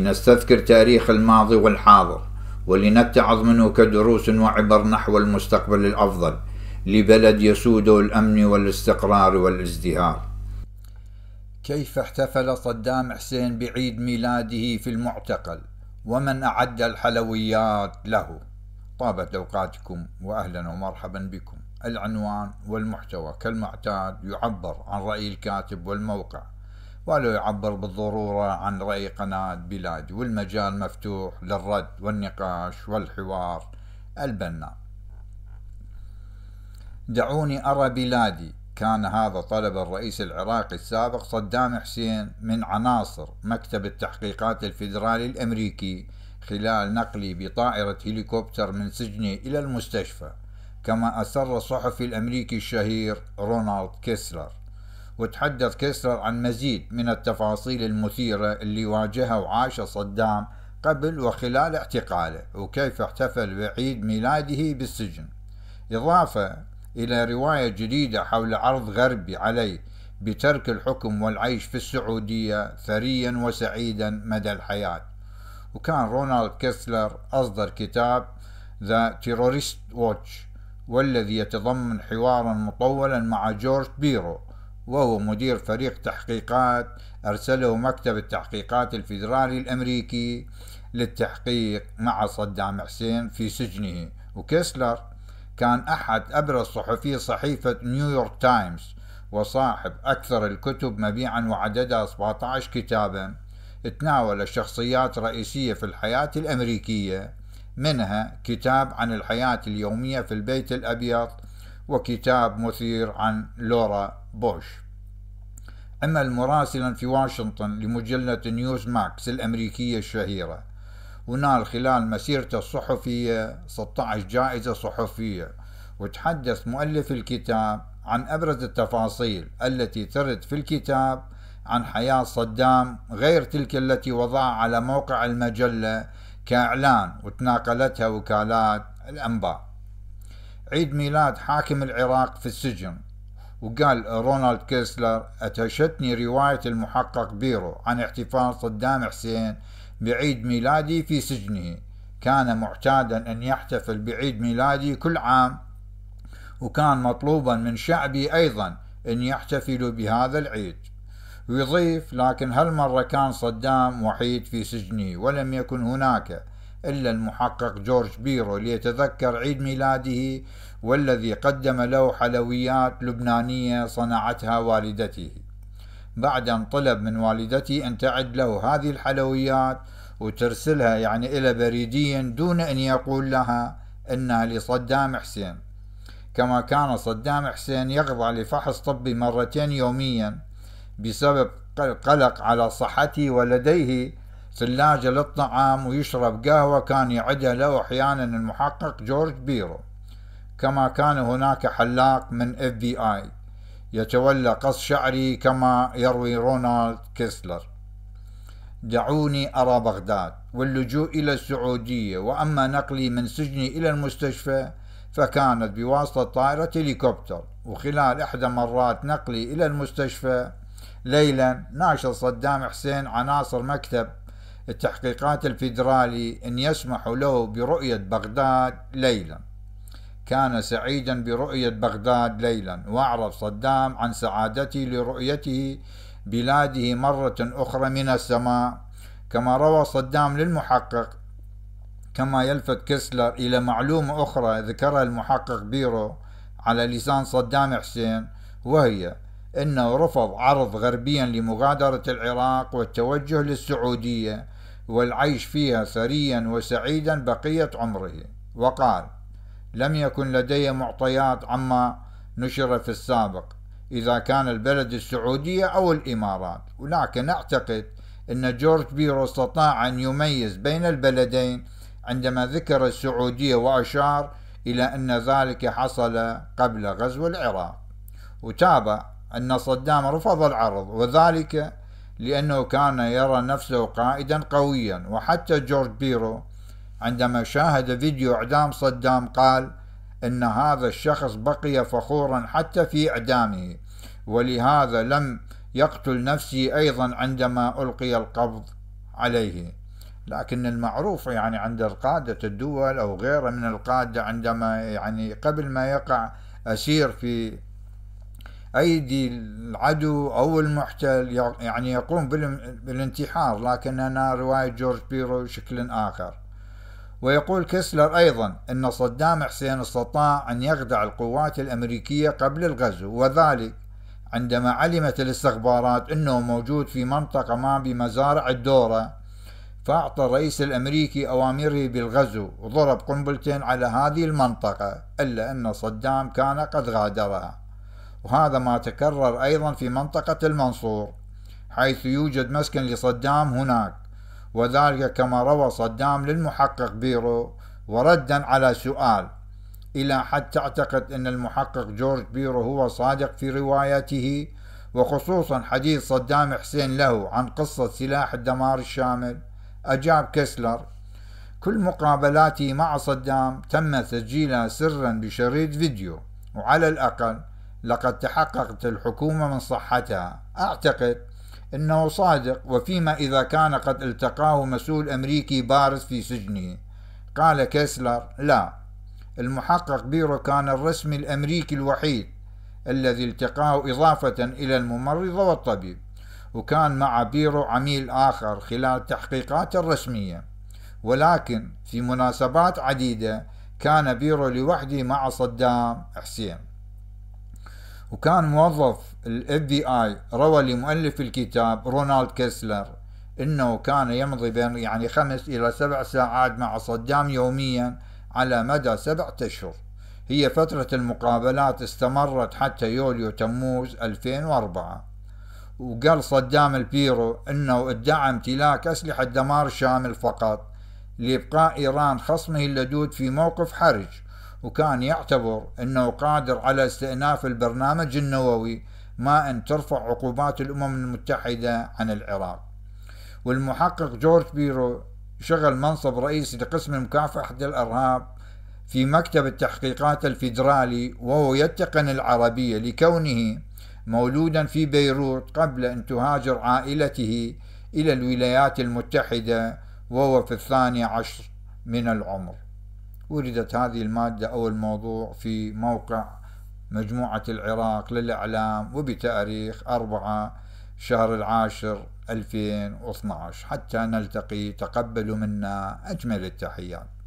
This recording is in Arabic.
لنستذكر تاريخ الماضي والحاضر ولنتعظ منه كدروس وعبر نحو المستقبل الأفضل لبلد يسوده الأمن والاستقرار والازدهار كيف احتفل صدام حسين بعيد ميلاده في المعتقل ومن أعد الحلويات له طابت أوقاتكم وأهلا ومرحبا بكم العنوان والمحتوى كالمعتاد يعبر عن رأي الكاتب والموقع ولا يعبر بالضرورة عن رأي قناة بلادي والمجال مفتوح للرد والنقاش والحوار البناء دعوني أرى بلادي كان هذا طلب الرئيس العراقي السابق صدام حسين من عناصر مكتب التحقيقات الفيدرالي الأمريكي خلال نقلي بطائرة هليكوبتر من سجنه إلى المستشفى كما أسر الصحفي الأمريكي الشهير رونالد كيسلر وتحدث كيسلر عن مزيد من التفاصيل المثيرة اللي واجهها وعاش صدام قبل وخلال اعتقاله وكيف احتفل بعيد ميلاده بالسجن إضافة إلى رواية جديدة حول عرض غربي عليه بترك الحكم والعيش في السعودية ثريا وسعيدا مدى الحياة وكان رونالد كيسلر أصدر كتاب ذا تيروريست ووتش والذي يتضمن حوارا مطولا مع جورج بيرو وهو مدير فريق تحقيقات أرسله مكتب التحقيقات الفيدرالي الأمريكي للتحقيق مع صدام حسين في سجنه وكيسلر كان أحد أبرز صحفي صحيفة نيويورك تايمز وصاحب أكثر الكتب مبيعا وعددها 17 كتابا تناول شخصيات رئيسية في الحياة الأمريكية منها كتاب عن الحياة اليومية في البيت الأبيض وكتاب مثير عن لورا بوش عمل مراسلا في واشنطن لمجلة نيوز ماكس الأمريكية الشهيرة ونال خلال مسيرته الصحفية 16 جائزة صحفية وتحدث مؤلف الكتاب عن أبرز التفاصيل التي ترد في الكتاب عن حياة صدام غير تلك التي وضعها على موقع المجلة كإعلان وتناقلتها وكالات الأنباء عيد ميلاد حاكم العراق في السجن وقال رونالد كيسلر أدهشتني رواية المحقق بيرو عن احتفال صدام حسين بعيد ميلادي في سجنه كان معتادا أن يحتفل بعيد ميلادي كل عام وكان مطلوبا من شعبي أيضا أن يحتفلوا بهذا العيد ويضيف لكن هالمرة كان صدام وحيد في سجنه ولم يكن هناك إلا المحقق جورج بيرو ليتذكر عيد ميلاده والذي قدم له حلويات لبنانية صنعتها والدته بعد أن طلب من والدته أن تعد له هذه الحلويات وترسلها يعني إلى بريديا دون أن يقول لها أنها لصدام حسين كما كان صدام حسين يخضع لفحص طبي مرتين يوميا بسبب قلق على صحته ولديه ثلاجة للطعام ويشرب قهوة كان يعدها له أحيانا المحقق جورج بيرو كما كان هناك حلاق من اف بي اي يتولى قص شعري كما يروي رونالد كيسلر دعوني أرى بغداد واللجوء إلى السعودية وأما نقلي من سجني إلى المستشفى فكانت بواسطة طائرة هليكوبتر وخلال إحدى مرات نقلي إلى المستشفى ليلا ناشط صدام حسين عناصر مكتب التحقيقات الفيدرالي أن يسمحوا له برؤية بغداد ليلا كان سعيدا برؤية بغداد ليلا واعرف صدام عن سعادته لرؤيته بلاده مرة أخرى من السماء كما روى صدام للمحقق كما يلفت كسلر إلى معلومة أخرى ذكرها المحقق بيرو على لسان صدام حسين وهي أنه رفض عرض غربيا لمغادرة العراق والتوجه للسعودية والعيش فيها ثريا وسعيدا بقية عمره وقال لم يكن لدي معطيات عما نشر في السابق إذا كان البلد السعودية أو الإمارات ولكن أعتقد أن جورج بيرو استطاع أن يميز بين البلدين عندما ذكر السعودية وأشار إلى أن ذلك حصل قبل غزو العراق وتابع أن صدام رفض العرض وذلك لأنه كان يرى نفسه قائدا قويا وحتى جورج بيرو عندما شاهد فيديو إعدام صدام قال إن هذا الشخص بقي فخورا حتى في إعدامه ولهذا لم يقتل نفسي أيضا عندما ألقي القبض عليه لكن المعروف يعني عند القادة الدول أو غيره من القادة عندما يعني قبل ما يقع أسير في أيدي العدو أو المحتل يعني يقوم بالانتحار لكننا رواية جورج بيرو بشكل آخر ويقول كيسلر أيضا أن صدام حسين استطاع أن يخدع القوات الأمريكية قبل الغزو وذلك عندما علمت الاستخبارات أنه موجود في منطقة ما بمزارع الدورة فأعطى الرئيس الأمريكي أوامره بالغزو وضرب قنبلتين على هذه المنطقة إلا أن صدام كان قد غادرها وهذا ما تكرر أيضا في منطقة المنصور حيث يوجد مسكن لصدام هناك وذلك كما روى صدام للمحقق بيرو وردا على سؤال إلى حد تعتقد أن المحقق جورج بيرو هو صادق في روايته وخصوصا حديث صدام حسين له عن قصة سلاح الدمار الشامل أجاب كسلر كل مقابلاتي مع صدام تم تسجيلها سرا بشريط فيديو وعلى الأقل لقد تحققت الحكومة من صحتها أعتقد أنه صادق وفيما إذا كان قد التقاه مسؤول أمريكي بارز في سجنه قال كيسلر لا المحقق بيرو كان الرسمي الأمريكي الوحيد الذي التقاه إضافة إلى الممرضة والطبيب وكان مع بيرو عميل آخر خلال تحقيقات الرسمية ولكن في مناسبات عديدة كان بيرو لوحده مع صدام حسين وكان موظف الاف بي اي روى لمؤلف الكتاب رونالد كيسلر انه كان يمضي بين يعني خمس الى سبع ساعات مع صدام يوميا على مدى سبعة اشهر هي فترة المقابلات استمرت حتى يوليو تموز 2004 وقال صدام البيرو انه ادعى امتلاك اسلحة دمار شامل فقط لابقاء ايران خصمه اللدود في موقف حرج وكان يعتبر أنه قادر على استئناف البرنامج النووي ما أن ترفع عقوبات الأمم المتحدة عن العراق والمحقق جورج بيرو شغل منصب رئيس لقسم مكافحة الإرهاب في مكتب التحقيقات الفيدرالي وهو يتقن العربية لكونه مولودا في بيروت قبل أن تهاجر عائلته إلى الولايات المتحدة وهو في الثاني عشر من العمر وردت هذه المادة أو الموضوع في موقع مجموعة العراق للإعلام وبتاريخ 4 شهر العاشر 2012 حتى نلتقي تقبلوا منا أجمل التحيات